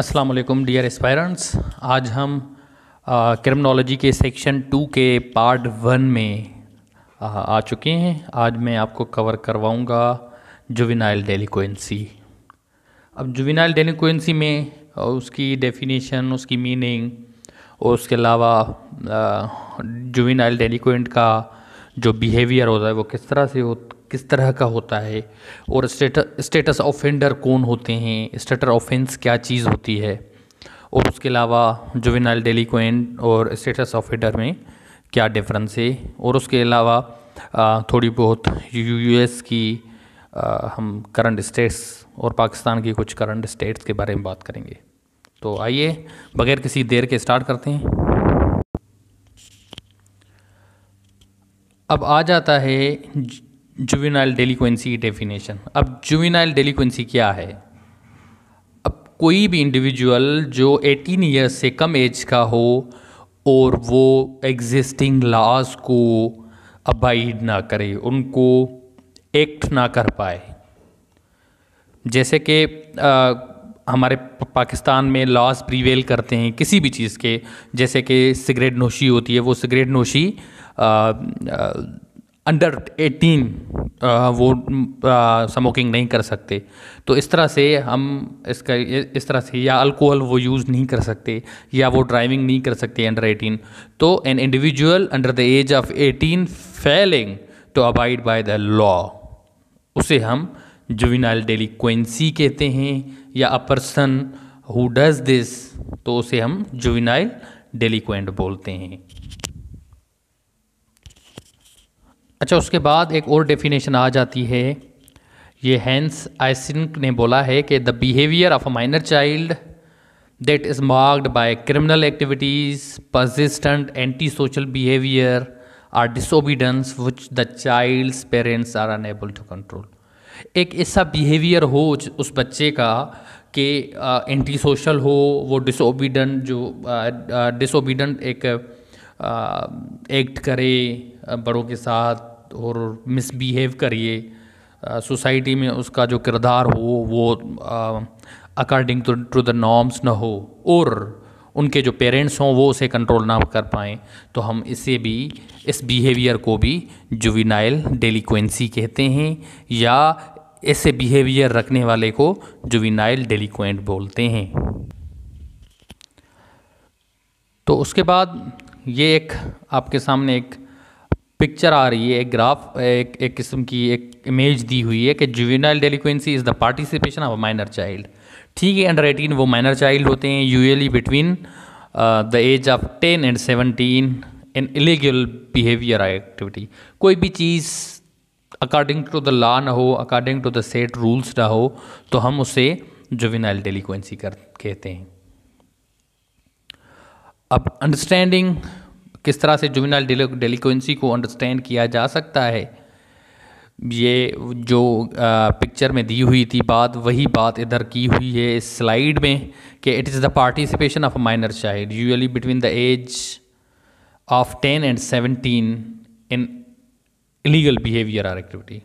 अस्सलाम वालेकुम dear aspirants आज हम क्रिमिनोलॉजी के सेक्शन टू के पार्ट वन में आ, आ चुके हैं आज मैं आपको कवर करवाऊंगा जुविनाइल डेलिक्वेंसी अब जुविनाइल डेलिक्वेंसी में उसकी डेफिनेशन उसकी मीनिंग और उसके अलावा जुविनाइल डेलिक्वेंट का जो बिहेवियर होता है वो किस तरह से किस तरह का होता है और स्टेटस ऑफेंडर कौन होते हैं स्टेटर ऑफेंस क्या चीज़ होती है और उसके अलावा जुवेनाइल डेलिक्वेंट और स्टेटस ऑफेंडर में क्या डिफरेंस है और उसके अलावा थोड़ी बहुत यूएस की आ, हम करंट स्टेट्स और पाकिस्तान की कुछ करंट स्टेट्स के बारे में बात करेंगे तो आइए बगैर किसी देर के स्टार्ट करते हैं अब आ जाता है जुविनाइल डेलीक्वेंसी की डेफिनेशन अब जुविनाइल डेलीक्वेंसी क्या है अब कोई भी इंडिविजुअल जो 18 ईयर्स से कम एज का हो और वो एग्जिस्टिंग लॉज को अबाइड ना करे उनको एक्ट ना कर पाए जैसे कि हमारे पाकिस्तान में लॉज प्रीवेल करते हैं किसी भी चीज़ के जैसे कि सिगरेट नोशी होती है वो सिगरेट नोशी आ, आ, अंडर 18 uh, वो स्मोकिंग uh, नहीं कर सकते तो इस तरह से हम इसका इस तरह से या अल्कोहल वो यूज़ नहीं कर सकते या वो ड्राइविंग नहीं कर सकते अंडर 18 तो an individual under the age of 18 failing to abide by the law उसे हम जुविनाइल डेलीक्वेंसी कहते हैं या a person who does this तो उसे हम जुविनाइल डेलीक्वेंट बोलते हैं अच्छा उसके बाद एक और डेफिनेशन आ जाती है ये हैंस आइसिंक ने बोला है कि the behaviour of a minor child that is marked by criminal activities persistent anti social behaviour or disobedience which the child's parents are unable to control एक ऐसा बिहेवियर हो उस बच्चे का कि एंटी सोशल हो वो डिसोबीडेंट जो डिसोबीडेंट एक एक्ट करे बड़ों के साथ और मिसबिहेव करिए सोसाइटी में उसका जो किरदार हो वो अकॉर्डिंग टू द नॉर्म्स ना हो और उनके जो पेरेंट्स हों वो उसे कंट्रोल ना कर पाएँ तो हम इसे भी इस बिहेवियर को भी जुविनाइल डेलीकुंसी कहते हैं या ऐसे बिहेवियर रखने वाले को जुविनाइल डेलीकुंट बोलते हैं तो उसके बाद ये एक आपके सामने एक पिक्चर आ रही है एक ग्राफ एक एक किस्म की एक इमेज दी हुई है कि juvenile delinquency is the participation of a minor child ठीक है अंडर एटीन वो माइनर चाइल्ड होते हैं usually between the age of ten and seventeen in illegal behaviour activity कोई भी चीज़ अकॉर्डिंग टू द लॉ ना हो according to the set rules ना हो तो हम उसे जुवेनाइल डेलिक्वेंसी कर कहते हैं अब अंडरस्टैंडिंग किस तरह से जुबिनल डेलिक्वेंसी को अंडरस्टैंड किया जा सकता है ये जो पिक्चर में दी हुई थी बात वही बात इधर की हुई है इस स्लाइड में कि it is the participation of minor child usually between the age of ten and seventeen in illegal behaviour or activity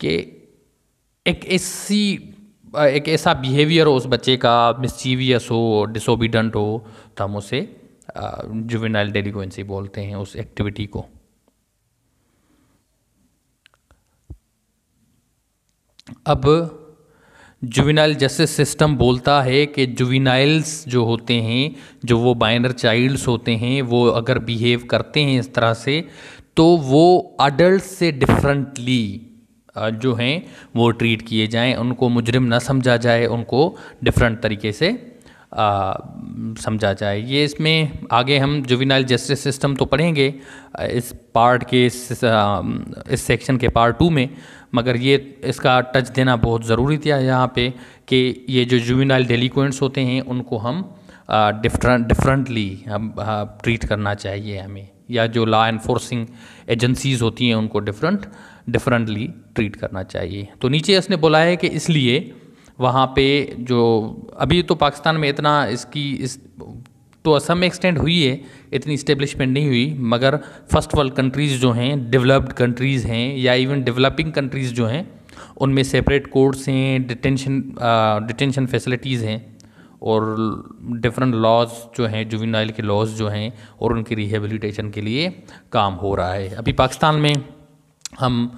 के एक ऐसी एक ऐसा बिहेवियर हो उस बच्चे का मिसचीवियस हो डिसोबिडेंट हो तो हम उसे जुवेनाइल डेलीगुएंसी बोलते हैं उस एक्टिविटी को अब जुविनाइल जस्टिस सिस्टम बोलता है कि जुविनाइल्स जो होते हैं जो वो बाइनर चाइल्ड्स होते हैं वो अगर बिहेव करते हैं इस तरह से तो वो अडल्ट से डिफरेंटली जो हैं वो ट्रीट किए जाएं उनको मुजरिम ना समझा जाए उनको डिफरेंट तरीके से समझा जाए ये इसमें आगे हम जुविनाइल जस्टिस सिस्टम तो पढ़ेंगे इस पार्ट के इस, इस सेक्शन के पार्ट टू में मगर ये इसका टच देना बहुत ज़रूरी था यहाँ पे कि ये जो जुविनाइल डेलीकुंट्स होते हैं उनको हम डिफरेंट डिफरेंटली हम ट्रीट करना चाहिए हमें या जो लॉ इन्फोर्सिंग एजेंसीज़ होती हैं उनको डिफरेंट डिफरेंटली ट्रीट करना चाहिए तो नीचे इसने बोला है कि इसलिए वहाँ पे जो अभी तो पाकिस्तान में इतना इसकी इस तो असम एक्सटेंड हुई है इतनी इस्टेब्लिशमेंट नहीं हुई मगर फर्स्ट वर्ल्ड कंट्रीज़ जो हैं डेवलप्ड कंट्रीज़ हैं या इवन डेवलपिंग कंट्रीज़ जो हैं उनमें सेपरेट कोर्ट्स हैं डिटेंशन डिटेंशन फैसिलिटीज़ हैं और डिफरेंट लॉज जो हैं जुविनाइल के लॉज जो हैं और उनकी रिहेबिलिटेशन के लिए काम हो रहा है अभी पाकिस्तान में हम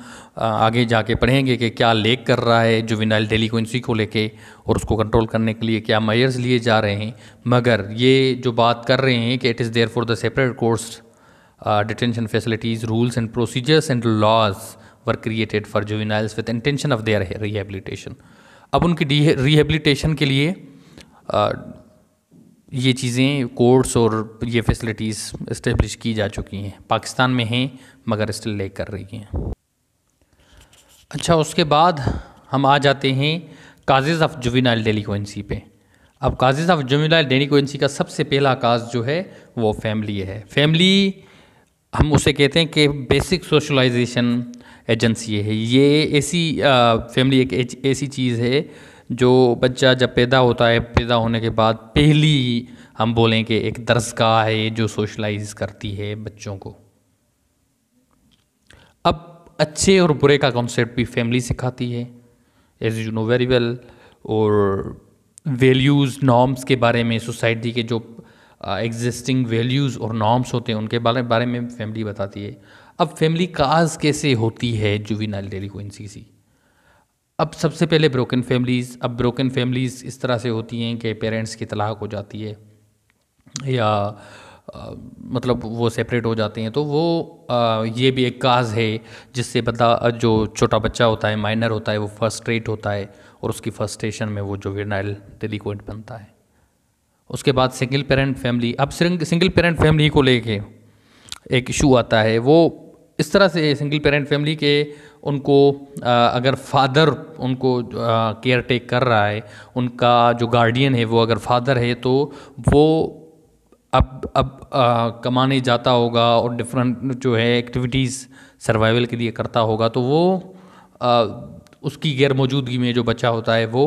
आगे जाके पढ़ेंगे कि क्या लेक कर रहा है विनाइल डेलिक्वेंसी को लेके और उसको कंट्रोल करने के लिए क्या मेयर्स लिए जा रहे हैं मगर ये जो बात कर रहे हैं कि it is therefore the separate courts detention facilities rules and procedures and laws were created for juveniles with intention of their rehabilitation अब उनकी रिहेबिलिटेशन के लिए ये चीज़ें कोर्ट्स और ये फैसिलिटीज़ इस्टेब्लिश की जा चुकी हैं पाकिस्तान में हैं मगर स्टिल ले कर रही हैं अच्छा उसके बाद हम आ जाते हैं काजेज़ ऑफ जुविनाइल डेलीकोंसी पे अब काजेज़ ऑफ जुविनाइल डेलीकोंसी का सबसे पहला काज जो है वो फैमिली है फैमिली हम उसे कहते हैं कि बेसिक सोशलाइजेशन एजेंसी है ये ऐसी फैमिली एक ऐसी चीज़ है जो बच्चा जब पैदा होता है पैदा होने के बाद पहली हम बोलें कि एक दर्जगा है जो सोशलाइज करती है बच्चों को अब अच्छे और बुरे का कॉन्सेप्ट भी फैमिली सिखाती है as you know very well और वैल्यूज़ नॉर्म्स के बारे में सोसाइटी के जो एग्जिस्टिंग uh, वैल्यूज़ और नॉर्म्स होते हैं उनके बारे बारे में फैमिली बताती है अब फैमिली काज कैसे होती है जुविनाइल डेली कोइंसी अब सबसे पहले ब्रोकन फैमिलीज़ अब ब्रोकन फैमिलीज़ इस तरह से होती हैं कि पेरेंट्स की तलाक हो जाती है या आ, मतलब वो सेपरेट हो जाते हैं तो वो आ, ये भी एक काज है जिससे बता जो छोटा बच्चा होता है माइनर होता है वो फर्स्ट रेट होता है और उसकी फर्स्ट स्टेशन में वो जो विनाइल डेलिक्वेंट बनता है उसके बाद सिंगल पेरेंट फैमिली अब सिंगल पेरेंट फैमिली को लेके एक इशू आता है वो इस तरह से सिंगल पेरेंट फैमिली के उनको अगर फादर उनको केयर टेक कर रहा है उनका जो गार्डियन है वो अगर फादर है तो वो अब अब आ, कमाने जाता होगा और डिफरेंट जो है एक्टिविटीज़ सर्वाइवल के लिए करता होगा तो वो आ, उसकी गैर मौजूदगी में जो बच्चा होता है वो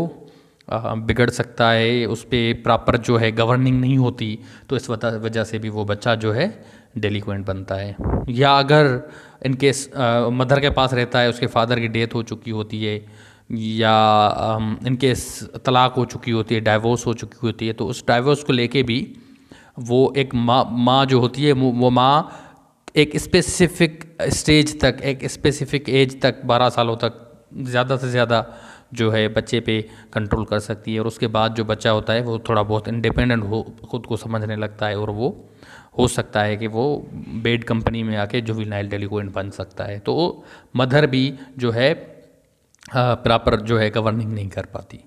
बिगड़ सकता है उस पर प्रॉपर जो है गवर्निंग नहीं होती तो इस वजह से भी वो बच्चा जो है डेलिक्वेंट बनता है या अगर इनके मदर के पास रहता है उसके फादर की डेथ हो चुकी होती है या इनके तलाक हो चुकी होती है डाइवोर्स हो चुकी होती है तो उस डाइवोर्स को लेके भी वो एक माँ माँ जो होती है वो माँ एक स्पेसिफिक स्टेज तक एक स्पेसिफिक एज तक बारह सालों तक ज़्यादा से ज़्यादा जो है बच्चे पे कंट्रोल कर सकती है और उसके बाद जो बच्चा होता है वो थोड़ा बहुत इंडिपेंडेंट हो खुद को समझने लगता है और वो हो सकता है कि वो बेड कंपनी में आके नाइल डेलिक्वेंट बन सकता है तो मदर भी जो है प्रॉपर जो है गवर्निंग नहीं कर पाती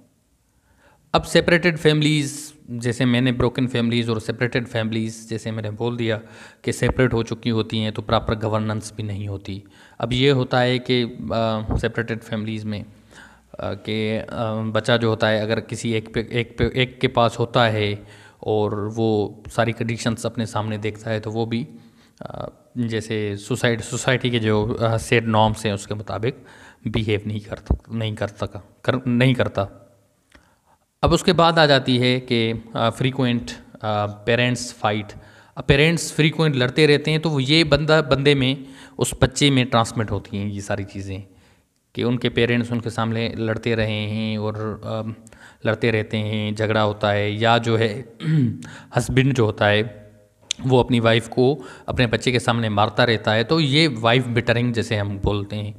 अब सेपरेटेड फैमिलीज़ जैसे मैंने ब्रोकन फैमिलीज़ और सेपरेटेड फैमिलीज़ जैसे मैंने बोल दिया कि सेपरेट हो चुकी होती हैं तो प्रॉपर गवर्नेंस भी नहीं होती अब ये होता है कि सेपरेटेड फैमिलीज़ में कि बच्चा जो होता है अगर किसी एक पे एक पे एक के पास होता है और वो सारी कंडीशंस अपने सामने देखता है तो वो भी जैसे सुसाइड सोसाइटी के जो सेट नॉर्म्स हैं उसके मुताबिक बिहेव नहीं कर नहीं कर सका कर नहीं करता अब उसके बाद आ जाती है कि फ्रीक्वेंट पेरेंट्स फाइट अब पेरेंट्स फ्रीक्वेंट लड़ते रहते हैं तो ये बंदा बंदे में उस बच्चे में ट्रांसमिट होती हैं ये सारी चीज़ें कि उनके पेरेंट्स उनके सामने लड़ते रहे हैं और आ, लड़ते रहते हैं झगड़ा होता है या जो है हस्बैंड जो होता है वो अपनी वाइफ़ को अपने बच्चे के सामने मारता रहता है तो ये वाइफ बिटरिंग जैसे हम बोलते हैं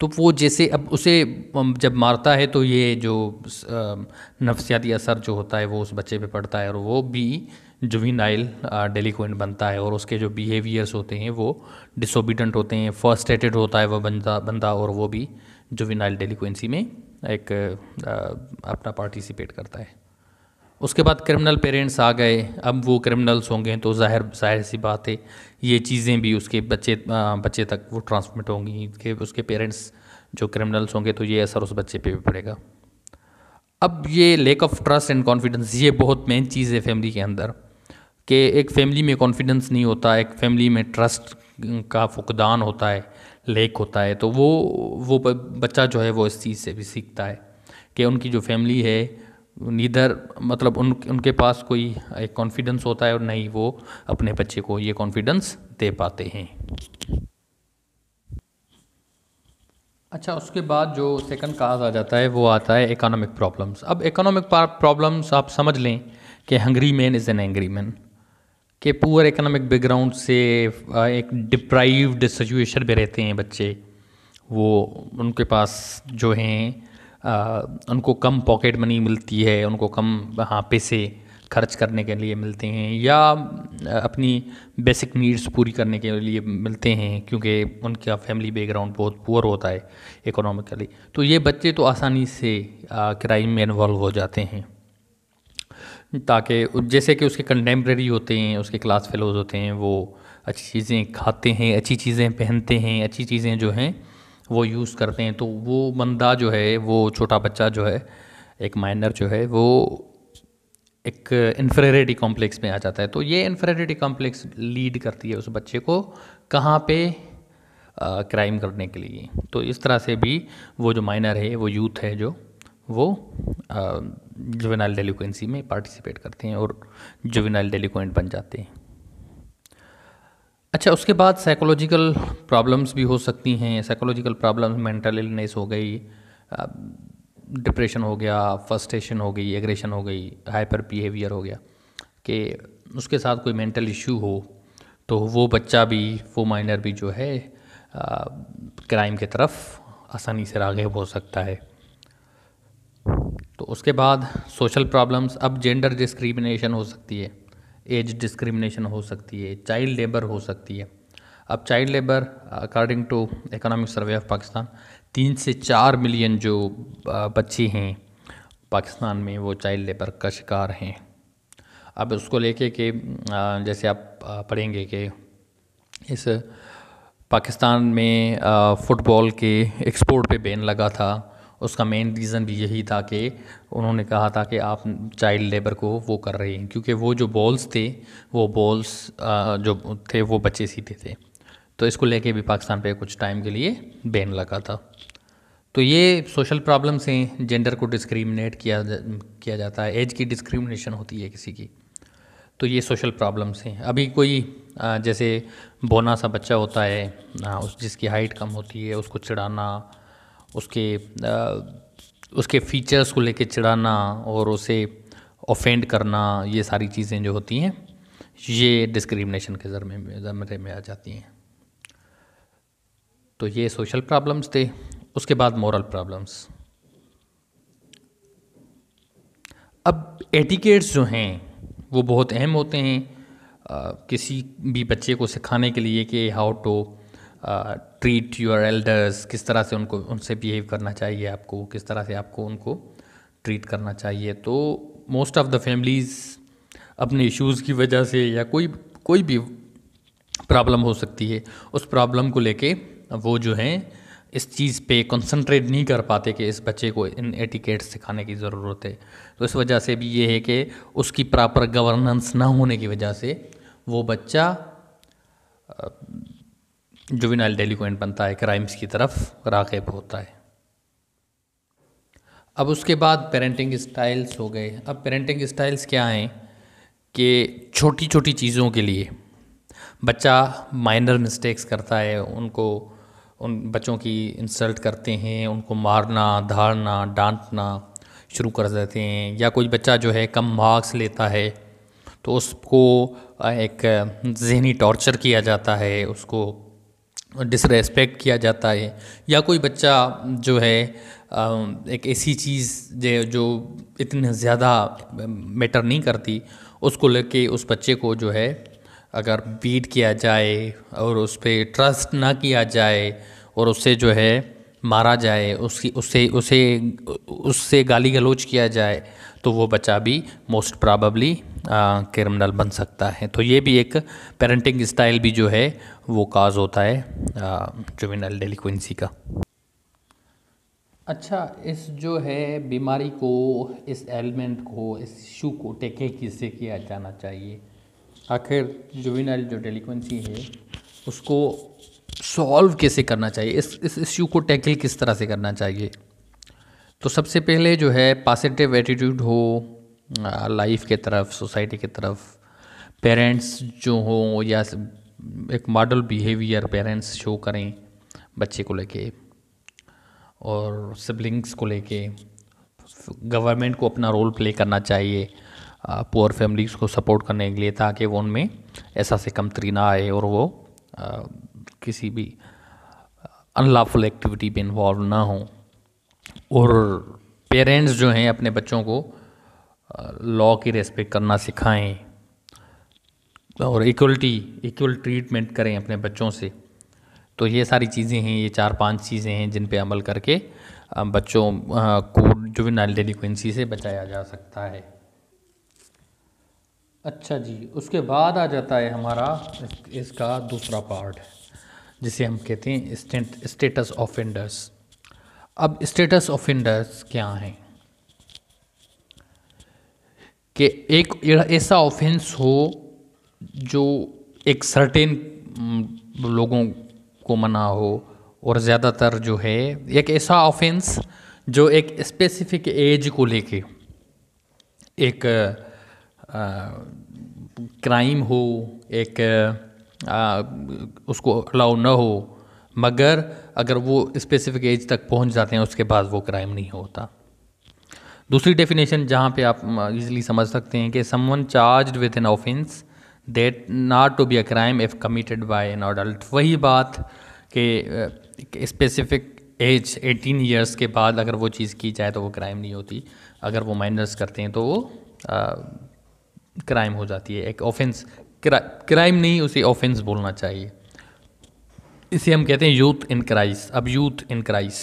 तो वो जैसे अब उसे जब मारता है तो ये जो नफसियाती असर जो होता है वो उस बच्चे पे पड़ता है और वो भी जुविनाइल डेलिक्वेंट बनता है और उसके जो बिहेवियर्स होते हैं वो डिसोबिडेंट होते हैं फर्स्टेटेड होता है वह बंदा बंदा और वो भी जुविनाइल डेलीकोइंसी में एक अपना पार्टिसिपेट करता है उसके बाद क्रिमिनल पेरेंट्स आ गए अब वो क्रिमिनल्स होंगे तो जाहिर जाहिर सी बात है ये चीज़ें भी उसके बच्चे बच्चे तक वो ट्रांसमिट होंगी कि उसके पेरेंट्स जो क्रिमिनल्स होंगे तो ये असर उस बच्चे पे भी पड़ेगा अब ये lack of trust and confidence ये बहुत मेन चीज़ है फैमिली के अंदर कि एक फैमिली में कॉन्फिडेंस नहीं होता एक फैमिली में ट्रस्ट का फुकदान होता है लेक होता है तो वो वो बच्चा जो है वो इस चीज़ से भी सीखता है कि उनकी जो फैमिली है नीदर मतलब उन उनके पास कोई एक कॉन्फिडेंस होता है और नहीं वो अपने बच्चे को ये कॉन्फिडेंस दे पाते हैं अच्छा उसके बाद जो सेकंड काज आ जाता है वो आता है इकोनॉमिक प्रॉब्लम्स अब इकोनॉमिक प्रॉब्लम्स आप समझ लें कि hungry man is an angry man के पुअर इकोनॉमिक बैकग्राउंड से एक डिप्राइव्ड सिचुएशन में रहते हैं बच्चे वो उनके पास जो हैं उनको कम पॉकेट मनी मिलती है उनको कम हाँ पैसे खर्च करने के लिए मिलते हैं या अपनी बेसिक नीड्स पूरी करने के लिए मिलते हैं क्योंकि उनका फैमिली बैकग्राउंड बहुत पुअर होता है इकोनॉमिकली तो ये बच्चे तो आसानी से क्राइम में इन्वॉल्व हो जाते हैं ताकि जैसे कि उसके कंटेम्प्रेरी होते हैं उसके क्लास फेलोज़ होते हैं वो अच्छी चीज़ें खाते हैं अच्छी चीज़ें पहनते हैं अच्छी चीज़ें जो हैं वो यूज़ करते हैं तो वो बंदा जो है वो छोटा बच्चा जो है एक माइनर जो है वो एक इन्फ्रेरिटी कॉम्प्लेक्स में आ जाता है तो ये इन्फ्रेरिटी कॉम्प्लेक्स लीड करती है उस बच्चे को कहाँ पे क्राइम करने के लिए तो इस तरह से भी वो जो माइनर है वो यूथ है जो वो जुवेनाइल डेलिक्वेंसी में पार्टिसिपेट करते हैं और जुवेनाइल डेलिक्वेंट बन जाते हैं अच्छा उसके बाद साइकोलॉजिकल प्रॉब्लम्स भी हो सकती हैं साइकोलॉजिकल प्रॉब्लम्स मेंटल इलनेस हो गई डिप्रेशन हो गया फर्स्टेशन हो गई एग्रेशन हो गई हाइपर बिहेवियर हो गया कि उसके साथ कोई मेंटल इशू हो तो वो बच्चा भी वो माइनर भी जो है क्राइम की तरफ आसानी से रागब हो सकता है तो उसके बाद सोशल प्रॉब्लम्स अब जेंडर डिस्क्रिमिनेशन हो सकती है एज डिस्क्रिमिनेशन हो सकती है चाइल्ड लेबर हो सकती है अब child labour according to economic survey of Pakistan तीन से चार मिलियन जो बच्चे हैं पाकिस्तान में वो चाइल्ड लेबर का शिकार हैं अब उसको लेके के जैसे आप पढ़ेंगे कि इस पाकिस्तान में फ़ुटबॉल के एक्सपोर्ट पे बैन लगा था उसका मेन रीज़न भी यही था कि उन्होंने कहा था कि आप चाइल्ड लेबर को वो कर रहे हैं क्योंकि वो जो बॉल्स थे वो बॉल्स जो थे वो बच्चे सीते थे तो इसको लेके भी पाकिस्तान पे कुछ टाइम के लिए बैन लगा था तो ये सोशल प्रॉब्लम्स हैं जेंडर को डिस्क्रिमिनेट किया जा, किया जाता है एज की डिस्क्रिमिनेशन होती है किसी की तो ये सोशल प्रॉब्लम्स हैं अभी कोई जैसे बोना सा बच्चा होता है उस जिसकी हाइट कम होती है उसको चिढ़ाना उसके उसके फीचर्स को लेके चिढ़ाना और उसे ऑफेंड करना ये सारी चीज़ें जो होती हैं ये डिस्क्रिमिनेशन के ज़रमे में ज़मरे में आ जाती हैं तो ये सोशल प्रॉब्लम्स थे उसके बाद मॉरल प्रॉब्लम्स अब एटिकेट्स जो हैं वो बहुत अहम होते हैं आ, किसी भी बच्चे को सिखाने के लिए कि how to treat your elders किस तरह से उनको उनसे बिहेव करना चाहिए आपको किस तरह से आपको उनको ट्रीट करना चाहिए तो मोस्ट ऑफ़ द फैमिलीज़ अपने इश्यूज़ की वजह से या कोई कोई भी प्रॉब्लम हो सकती है उस प्रॉब्लम को लेके वो जो हैं इस चीज़ पे कंसंट्रेट नहीं कर पाते कि इस बच्चे को इन एटिकेट सिखाने की ज़रूरत है तो इस वजह से भी ये है कि उसकी प्रॉपर गवर्नेंस ना होने की वजह से वो बच्चा जुविनाइल डेलिक्वेंट बनता है क्राइम्स की तरफ रागब होता है अब उसके बाद पेरेंटिंग स्टाइल्स हो गए अब पेरेंटिंग स्टाइल्स क्या हैं कि छोटी छोटी चीज़ों के लिए बच्चा माइनर मिस्टेक्स करता है उनको उन बच्चों की इंसल्ट करते हैं उनको मारना धारना डांटना शुरू कर देते हैं या कोई बच्चा जो है कम मार्क्स लेता है तो उसको एक जहनी टॉर्चर किया जाता है उसको डिसरेस्पेक्ट किया जाता है या कोई बच्चा जो है एक ऐसी चीज़ जो इतना ज़्यादा मैटर नहीं करती उसको लेके उस बच्चे को जो है अगर बीट किया जाए और उस पर ट्रस्ट ना किया जाए और उससे जो है मारा जाए उसकी उससे उसे उससे गाली गलौज किया जाए तो वो बच्चा भी मोस्ट प्रॉबली क्रिमिनल बन सकता है तो ये भी एक पेरेंटिंग स्टाइल भी जो है वो काज होता है जुमिनल डेलिक्वेंसी का अच्छा इस जो है बीमारी को इस एलिमेंट को इस इशू को टेके किससे किया जाना चाहिए आखिर जुमिनल जो डेलिक्वेंसी है उसको सॉल्व कैसे करना चाहिए इस इस इश्यू को टैकल किस तरह से करना चाहिए तो सबसे पहले जो है पॉजिटिव एटीट्यूड हो लाइफ के तरफ सोसाइटी के तरफ पेरेंट्स जो हों या एक मॉडल बिहेवियर पेरेंट्स शो करें बच्चे को लेके और सिबलिंग्स को लेके गवर्नमेंट को अपना रोल प्ले करना चाहिए पुअर फैमिलीज़ को सपोर्ट करने के लिए ताकि वो उनमें ऐसा से कमतरी ना आए और वो आ, किसी भी अनलाफुल एक्टिविटी में इन्वॉल्व ना हो और पेरेंट्स जो हैं अपने बच्चों को लॉ की रेस्पेक्ट करना सिखाएं और इक्वलिटी इक्वल ट्रीटमेंट करें अपने बच्चों से तो ये सारी चीज़ें हैं ये चार पांच चीज़ें हैं जिन पे अमल करके बच्चों को नाइल डेलिक्वेंसी से बचाया जा सकता है अच्छा जी उसके बाद आ जाता है हमारा इसका दूसरा पार्ट जिसे हम कहते हैं स्टेटस ऑफेंडर्स अब स्टेटस ऑफेंडर्स क्या हैं कि एक ऐसा ऑफेंस हो जो एक सर्टेन mm, लोगों को मना हो और ज़्यादातर जो है एक ऐसा ऑफेंस जो एक स्पेसिफिक एज को लेके एक क्राइम हो एक आ, उसको अलाउ ना हो मगर अगर वो स्पेसिफिक एज तक पहुंच जाते हैं उसके बाद वो क्राइम नहीं होता दूसरी डेफिनेशन जहाँ पे आप इजीली समझ सकते हैं कि someone charge with an offence that not to be a crime if committed by an adult वही बात कि स्पेसिफिक एज 18 ईयर्स के बाद अगर वो चीज़ की जाए तो वो क्राइम नहीं होती अगर वो माइनर्स करते हैं तो वो क्राइम हो जाती है एक ऑफेंस क्रा, क्राइम नहीं उसे ऑफेंस बोलना चाहिए इसे हम कहते हैं यूथ इन क्राइस अब यूथ इन क्राइस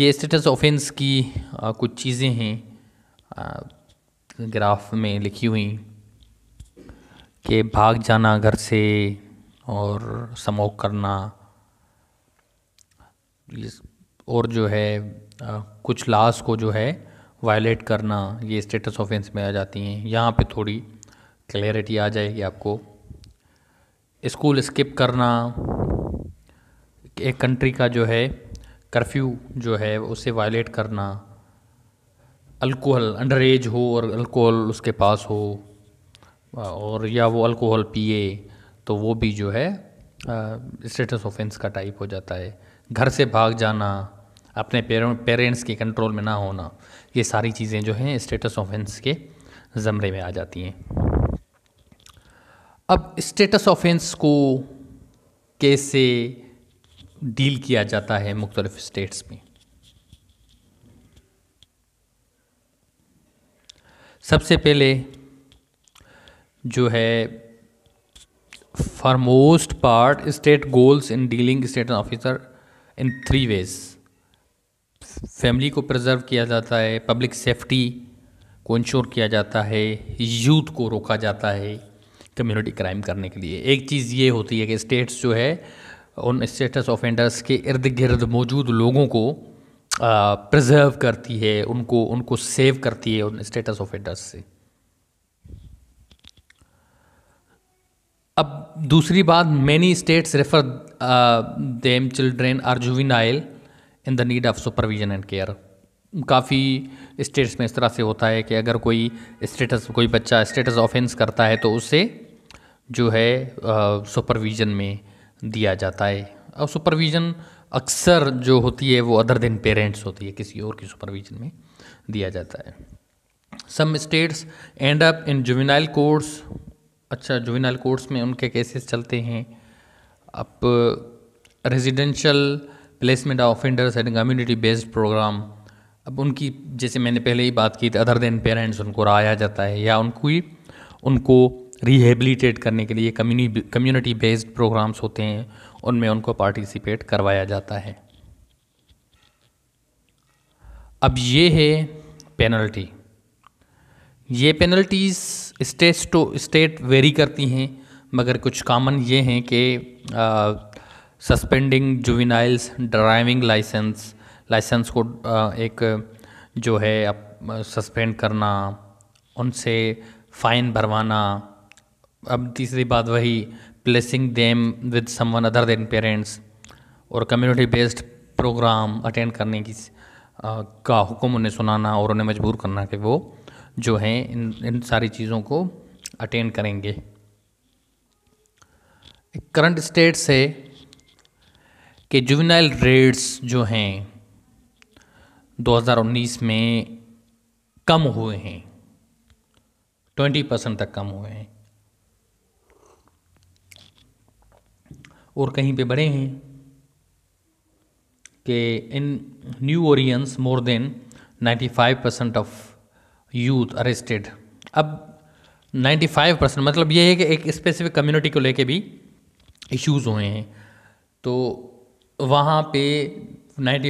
ये स्टेटस ऑफेंस की आ, कुछ चीज़ें हैं ग्राफ में लिखी हुई कि भाग जाना घर से और स्मोक करना और जो है कुछ लाश को जो है वायलेट करना ये स्टेटस ऑफेंस में आ जाती हैं यहाँ पे थोड़ी क्लैरिटी आ जाएगी आपको स्कूल स्किप करना एक कंट्री का जो है कर्फ्यू जो है उसे वायलेट करना अल्कोहल अंडर एज हो और अल्कोहल उसके पास हो और या वो अल्कोहल पिए तो वो भी जो है स्टेटस ऑफेंस का टाइप हो जाता है घर से भाग जाना अपने पेरेंट्स के कंट्रोल में ना होना ये सारी चीज़ें जो हैं स्टेटस ऑफेंस के ज़मरे में आ जाती हैं अब स्टेटस ऑफेंस को कैसे डील किया जाता है मुख्तलिफ़ स्टेट्स में सबसे पहले जो है for most part state goals in dealing state officer in three ways family को प्रिजर्व किया जाता है पब्लिक सेफ्टी को इंश्योर किया जाता है यूथ को रोका जाता है कम्युनिटी क्राइम करने के लिए एक चीज़ ये होती है कि स्टेट्स जो है उन स्टेटस ऑफेंडर्स के इर्द गिर्द मौजूद लोगों को प्रिजर्व करती है उनको उनको सेव करती है उन स्टेटस ऑफ एड्रेस से अब दूसरी बात many states refer them children are juvenile in the need of supervision and care काफ़ी स्टेट्स में इस तरह से होता है कि अगर कोई स्टेटस कोई बच्चा स्टेटस ऑफेंस करता है तो उसे जो है सुपरविजन में दिया जाता है और सुपरविजन अक्सर जो होती है वो अदर देन पेरेंट्स होती है किसी और की सुपरविजन में दिया जाता है some states end up in juvenile courts अच्छा जुविनाइल कोर्ट्स में उनके केसेस चलते हैं अब residential placement of offenders and community based program अब उनकी जैसे मैंने पहले ही बात की थी अदर देन पेरेंट्स उनको रहाया जाता है या उनको ही उनको रिहेबिलिटेट करने के लिए कम्युनिटी बेस्ड प्रोग्राम्स होते हैं उनमें उनको पार्टिसिपेट करवाया जाता है अब ये है पेनल्टी ये penalties state to state vary करती हैं मगर कुछ कॉमन ये हैं कि suspending juveniles driving licence licence को आ, एक जो है अब सस्पेंड करना उनसे फ़ाइन भरवाना अब तीसरी बात वही placing them with someone other than parents और कम्युनिटी बेस्ड प्रोग्राम अटेंड करने की का हुक्म उन्हें सुनाना और उन्हें मजबूर करना कि वो जो हैं इन इन सारी चीज़ों को अटेंड करेंगे करंट स्टेट से कि जुविनाइल रेट्स जो हैं 2019 में कम हुए हैं 20 परसेंट तक कम हुए हैं और कहीं पे बड़े हैं कि in New Orleans more than ninety five percent of youth arrested अब नाइन्टी फाइव परसेंट मतलब ये है कि एक स्पेसिफिक कम्युनिटी को लेके भी इश्यूज हुए हैं तो वहाँ पे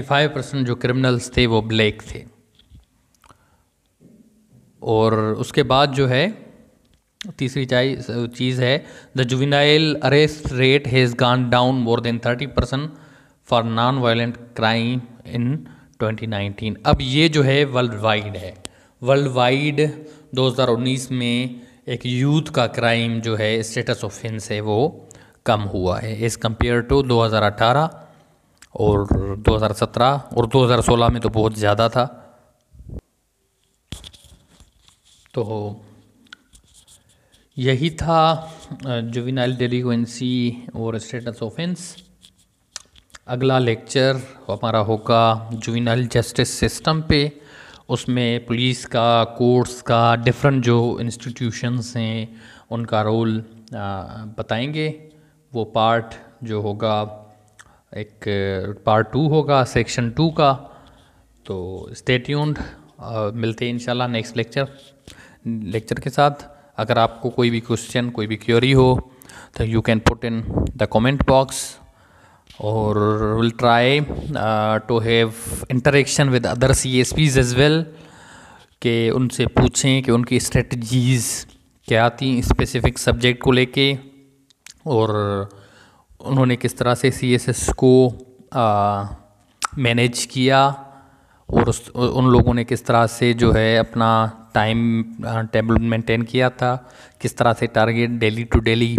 फाइव परसेंट जो क्रिमिनल्स थे वो ब्लैक थे और उसके बाद जो है तीसरी चीज़ है the juvenile arrest rate has gone down more than thirty percent for non violent crime in twenty nineteen अब ये जो है वर्ल्ड वाइड है वर्ल्ड वाइड दो हज़ार उन्नीस में एक यूथ का क्राइम जो है स्टेटस ऑफेंस है वो कम हुआ है एज़ कम्पेयर टू दो हज़ार अठारह और दो हज़ार सत्रह और दो हज़ार सोलह में तो बहुत ज़्यादा था तो यही था जुविनाइल डेलीगेंसी और स्टेटस ऑफेंस अगला लेक्चर हमारा होगा जुविनाइल जस्टिस सिस्टम पे उसमें पुलिस का कोर्ट्स का डिफरेंट जो इंस्टीट्यूशंस हैं उनका रोल बताएंगे वो पार्ट जो होगा एक पार्ट टू होगा सेक्शन टू का तो स्टेट्यून्ड मिलते हैं इंशाल्लाह नेक्स्ट लेक्चर लेक्चर के साथ अगर आपको कोई भी क्वेश्चन कोई भी क्योरी हो तो you can put in the comment box और will try to have interaction with other C S Ps as well के उनसे पूछें कि उनकी स्ट्रेटजीज़ क्या थी स्पेसिफिक सब्जेक्ट को लेके और उन्होंने किस तरह से सी एस एस को मैनेज uh, किया और उस उन लोगों ने किस तरह से जो है अपना टाइम टेबल मेंटेन किया था किस तरह से टारगेट डेली टू डेली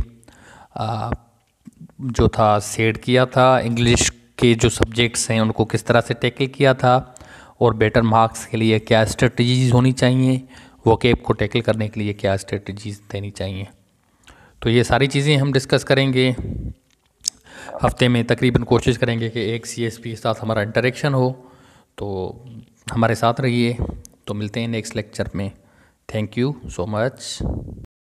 जो था सेट किया था इंग्लिश के जो सब्जेक्ट्स हैं उनको किस तरह से टैकल किया था और बेटर मार्क्स के लिए क्या स्ट्रेटजीज होनी चाहिए वोकेब को टैकल करने के लिए क्या स्ट्रेटजीज देनी चाहिए तो ये सारी चीज़ें हम डिस्कस करेंगे हफ्ते में तकरीबन कोशिश करेंगे कि एक सी एस पी के साथ हमारा इंटरेक्शन हो तो हमारे साथ रहिए तो मिलते हैं नेक्स्ट लेक्चर में थैंक यू सो मच